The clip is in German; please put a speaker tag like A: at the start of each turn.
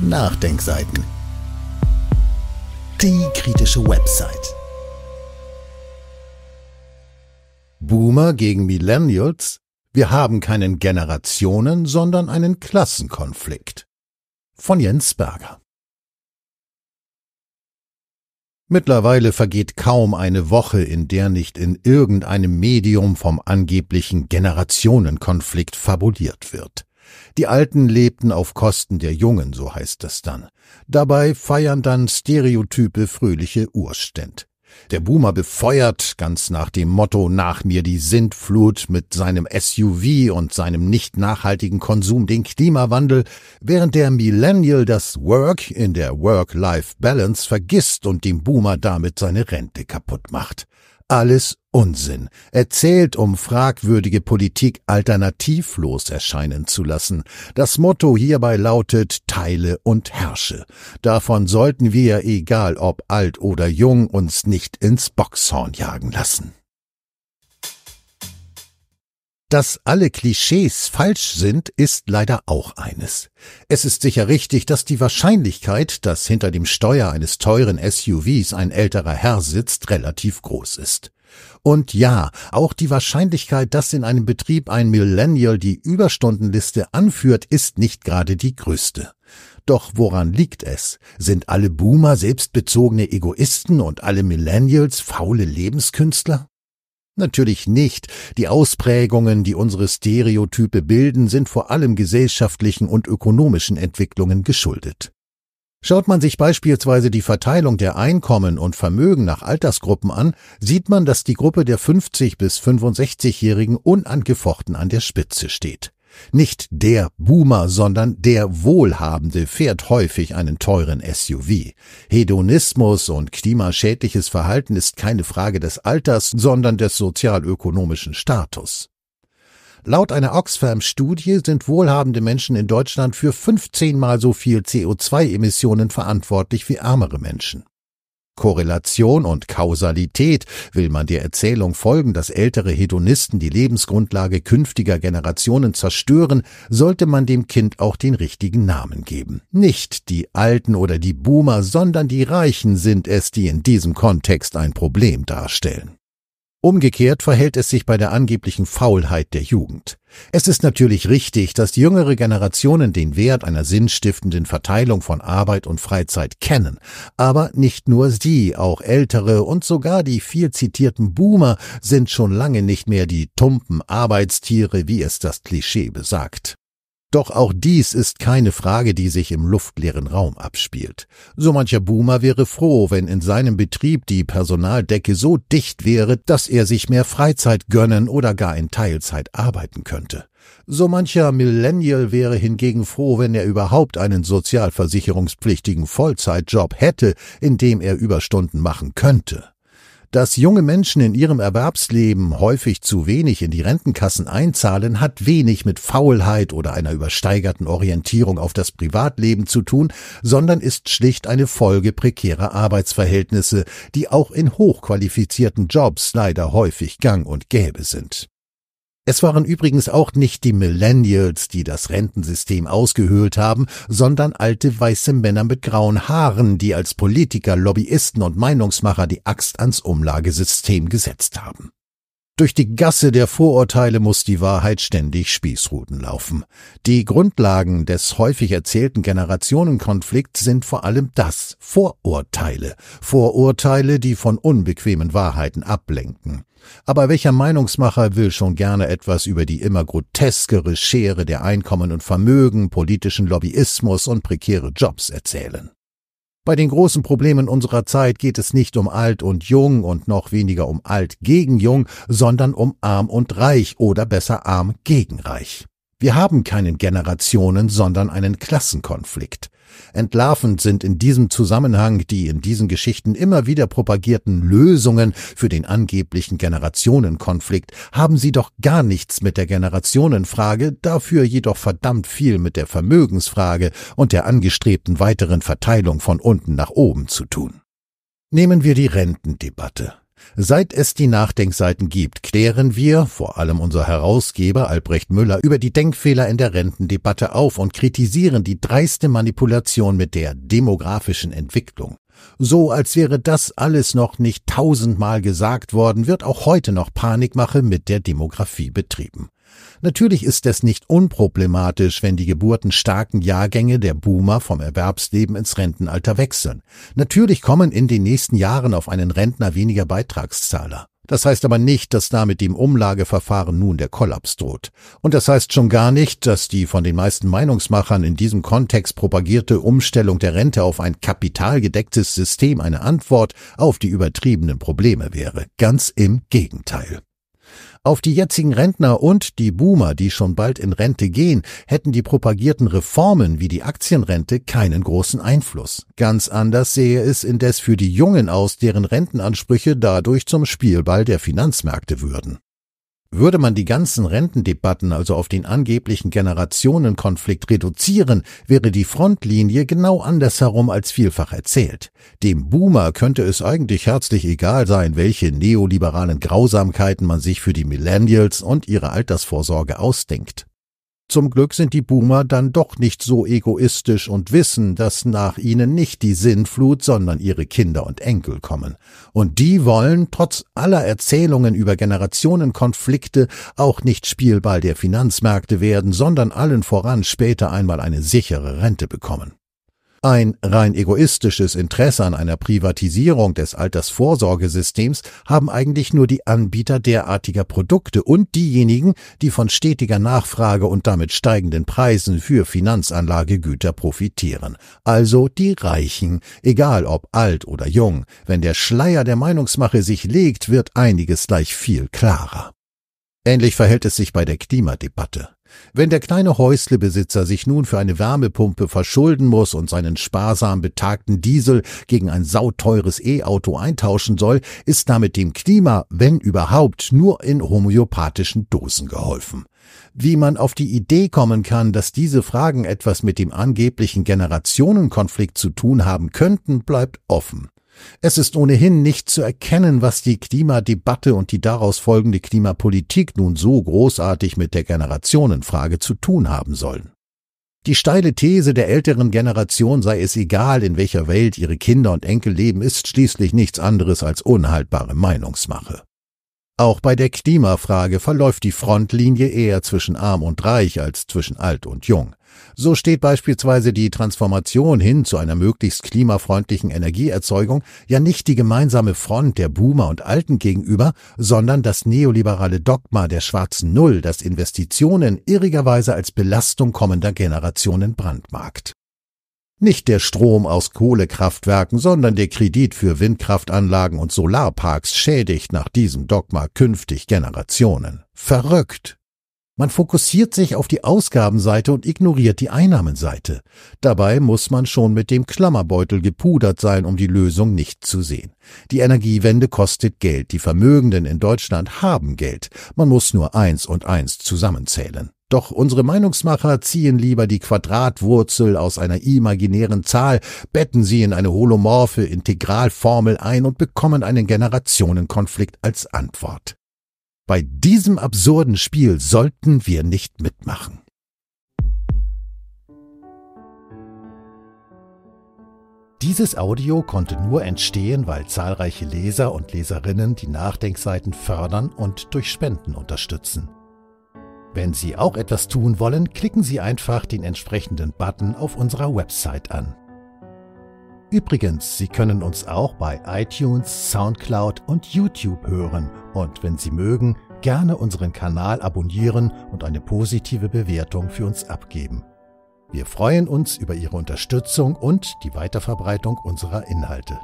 A: Nachdenkseiten. Die kritische Website. Boomer gegen Millennials. Wir haben keinen Generationen, sondern einen Klassenkonflikt. Von Jens Berger. Mittlerweile vergeht kaum eine Woche, in der nicht in irgendeinem Medium vom angeblichen Generationenkonflikt fabuliert wird. Die Alten lebten auf Kosten der Jungen, so heißt es dann. Dabei feiern dann Stereotype fröhliche Urständ. Der Boomer befeuert, ganz nach dem Motto nach mir die Sintflut mit seinem SUV und seinem nicht nachhaltigen Konsum den Klimawandel, während der Millennial das Work in der Work-Life-Balance vergisst und dem Boomer damit seine Rente kaputt macht. Alles Unsinn. Erzählt, um fragwürdige Politik alternativlos erscheinen zu lassen. Das Motto hierbei lautet Teile und Herrsche. Davon sollten wir, egal ob alt oder jung, uns nicht ins Boxhorn jagen lassen. Dass alle Klischees falsch sind, ist leider auch eines. Es ist sicher richtig, dass die Wahrscheinlichkeit, dass hinter dem Steuer eines teuren SUVs ein älterer Herr sitzt, relativ groß ist. Und ja, auch die Wahrscheinlichkeit, dass in einem Betrieb ein Millennial die Überstundenliste anführt, ist nicht gerade die größte. Doch woran liegt es? Sind alle Boomer selbstbezogene Egoisten und alle Millennials faule Lebenskünstler? Natürlich nicht. Die Ausprägungen, die unsere Stereotype bilden, sind vor allem gesellschaftlichen und ökonomischen Entwicklungen geschuldet. Schaut man sich beispielsweise die Verteilung der Einkommen und Vermögen nach Altersgruppen an, sieht man, dass die Gruppe der 50 bis 65-Jährigen unangefochten an der Spitze steht. Nicht der Boomer, sondern der Wohlhabende fährt häufig einen teuren SUV. Hedonismus und klimaschädliches Verhalten ist keine Frage des Alters, sondern des sozialökonomischen Status. Laut einer Oxfam-Studie sind wohlhabende Menschen in Deutschland für 15 mal so viel CO2-Emissionen verantwortlich wie ärmere Menschen. Korrelation und Kausalität will man der Erzählung folgen, dass ältere Hedonisten die Lebensgrundlage künftiger Generationen zerstören, sollte man dem Kind auch den richtigen Namen geben. Nicht die Alten oder die Boomer, sondern die Reichen sind es, die in diesem Kontext ein Problem darstellen. Umgekehrt verhält es sich bei der angeblichen Faulheit der Jugend. Es ist natürlich richtig, dass jüngere Generationen den Wert einer sinnstiftenden Verteilung von Arbeit und Freizeit kennen, aber nicht nur sie, auch ältere und sogar die viel zitierten Boomer sind schon lange nicht mehr die tumpen Arbeitstiere, wie es das Klischee besagt. Doch auch dies ist keine Frage, die sich im luftleeren Raum abspielt. So mancher Boomer wäre froh, wenn in seinem Betrieb die Personaldecke so dicht wäre, dass er sich mehr Freizeit gönnen oder gar in Teilzeit arbeiten könnte. So mancher Millennial wäre hingegen froh, wenn er überhaupt einen sozialversicherungspflichtigen Vollzeitjob hätte, in dem er Überstunden machen könnte. Dass junge Menschen in ihrem Erwerbsleben häufig zu wenig in die Rentenkassen einzahlen, hat wenig mit Faulheit oder einer übersteigerten Orientierung auf das Privatleben zu tun, sondern ist schlicht eine Folge prekärer Arbeitsverhältnisse, die auch in hochqualifizierten Jobs leider häufig gang und gäbe sind. Es waren übrigens auch nicht die Millennials, die das Rentensystem ausgehöhlt haben, sondern alte weiße Männer mit grauen Haaren, die als Politiker, Lobbyisten und Meinungsmacher die Axt ans Umlagesystem gesetzt haben. Durch die Gasse der Vorurteile muss die Wahrheit ständig Spießruten laufen. Die Grundlagen des häufig erzählten Generationenkonflikts sind vor allem das Vorurteile. Vorurteile, die von unbequemen Wahrheiten ablenken. Aber welcher Meinungsmacher will schon gerne etwas über die immer groteskere Schere der Einkommen und Vermögen, politischen Lobbyismus und prekäre Jobs erzählen? Bei den großen Problemen unserer Zeit geht es nicht um alt und jung und noch weniger um alt gegen jung, sondern um arm und reich oder besser arm gegen reich. Wir haben keinen Generationen, sondern einen Klassenkonflikt. Entlarvend sind in diesem Zusammenhang die in diesen Geschichten immer wieder propagierten Lösungen für den angeblichen Generationenkonflikt, haben sie doch gar nichts mit der Generationenfrage, dafür jedoch verdammt viel mit der Vermögensfrage und der angestrebten weiteren Verteilung von unten nach oben zu tun. Nehmen wir die Rentendebatte. Seit es die Nachdenkseiten gibt, klären wir, vor allem unser Herausgeber Albrecht Müller, über die Denkfehler in der Rentendebatte auf und kritisieren die dreiste Manipulation mit der demografischen Entwicklung. So als wäre das alles noch nicht tausendmal gesagt worden, wird auch heute noch Panikmache mit der Demografie betrieben. Natürlich ist es nicht unproblematisch, wenn die geburtenstarken Jahrgänge der Boomer vom Erwerbsleben ins Rentenalter wechseln. Natürlich kommen in den nächsten Jahren auf einen Rentner weniger Beitragszahler. Das heißt aber nicht, dass damit dem Umlageverfahren nun der Kollaps droht. Und das heißt schon gar nicht, dass die von den meisten Meinungsmachern in diesem Kontext propagierte Umstellung der Rente auf ein kapitalgedecktes System eine Antwort auf die übertriebenen Probleme wäre. Ganz im Gegenteil. Auf die jetzigen Rentner und die Boomer, die schon bald in Rente gehen, hätten die propagierten Reformen wie die Aktienrente keinen großen Einfluss. Ganz anders sehe es indes für die Jungen aus, deren Rentenansprüche dadurch zum Spielball der Finanzmärkte würden. Würde man die ganzen Rentendebatten also auf den angeblichen Generationenkonflikt reduzieren, wäre die Frontlinie genau andersherum als vielfach erzählt. Dem Boomer könnte es eigentlich herzlich egal sein, welche neoliberalen Grausamkeiten man sich für die Millennials und ihre Altersvorsorge ausdenkt. Zum Glück sind die Boomer dann doch nicht so egoistisch und wissen, dass nach ihnen nicht die Sinnflut, sondern ihre Kinder und Enkel kommen. Und die wollen, trotz aller Erzählungen über Generationenkonflikte, auch nicht Spielball der Finanzmärkte werden, sondern allen voran später einmal eine sichere Rente bekommen. Ein rein egoistisches Interesse an einer Privatisierung des Altersvorsorgesystems haben eigentlich nur die Anbieter derartiger Produkte und diejenigen, die von stetiger Nachfrage und damit steigenden Preisen für Finanzanlagegüter profitieren. Also die Reichen, egal ob alt oder jung. Wenn der Schleier der Meinungsmache sich legt, wird einiges gleich viel klarer. Ähnlich verhält es sich bei der Klimadebatte. Wenn der kleine Häuslebesitzer sich nun für eine Wärmepumpe verschulden muss und seinen sparsam betagten Diesel gegen ein sauteures E-Auto eintauschen soll, ist damit dem Klima, wenn überhaupt, nur in homöopathischen Dosen geholfen. Wie man auf die Idee kommen kann, dass diese Fragen etwas mit dem angeblichen Generationenkonflikt zu tun haben könnten, bleibt offen. Es ist ohnehin nicht zu erkennen, was die Klimadebatte und die daraus folgende Klimapolitik nun so großartig mit der Generationenfrage zu tun haben sollen. Die steile These der älteren Generation sei es egal, in welcher Welt ihre Kinder und Enkel leben, ist schließlich nichts anderes als unhaltbare Meinungsmache. Auch bei der Klimafrage verläuft die Frontlinie eher zwischen arm und reich als zwischen alt und jung. So steht beispielsweise die Transformation hin zu einer möglichst klimafreundlichen Energieerzeugung ja nicht die gemeinsame Front der Boomer und Alten gegenüber, sondern das neoliberale Dogma der schwarzen Null, das Investitionen irrigerweise als Belastung kommender Generationen brandmarkt nicht der Strom aus Kohlekraftwerken, sondern der Kredit für Windkraftanlagen und Solarparks schädigt nach diesem Dogma künftig Generationen. Verrückt! Man fokussiert sich auf die Ausgabenseite und ignoriert die Einnahmenseite. Dabei muss man schon mit dem Klammerbeutel gepudert sein, um die Lösung nicht zu sehen. Die Energiewende kostet Geld, die Vermögenden in Deutschland haben Geld. Man muss nur eins und eins zusammenzählen. Doch unsere Meinungsmacher ziehen lieber die Quadratwurzel aus einer imaginären Zahl, betten sie in eine holomorphe Integralformel ein und bekommen einen Generationenkonflikt als Antwort. Bei diesem absurden Spiel sollten wir nicht mitmachen. Dieses Audio konnte nur entstehen, weil zahlreiche Leser und Leserinnen die Nachdenkseiten fördern und durch Spenden unterstützen. Wenn Sie auch etwas tun wollen, klicken Sie einfach den entsprechenden Button auf unserer Website an. Übrigens, Sie können uns auch bei iTunes, SoundCloud und YouTube hören und wenn Sie mögen, gerne unseren Kanal abonnieren und eine positive Bewertung für uns abgeben. Wir freuen uns über Ihre Unterstützung und die Weiterverbreitung unserer Inhalte.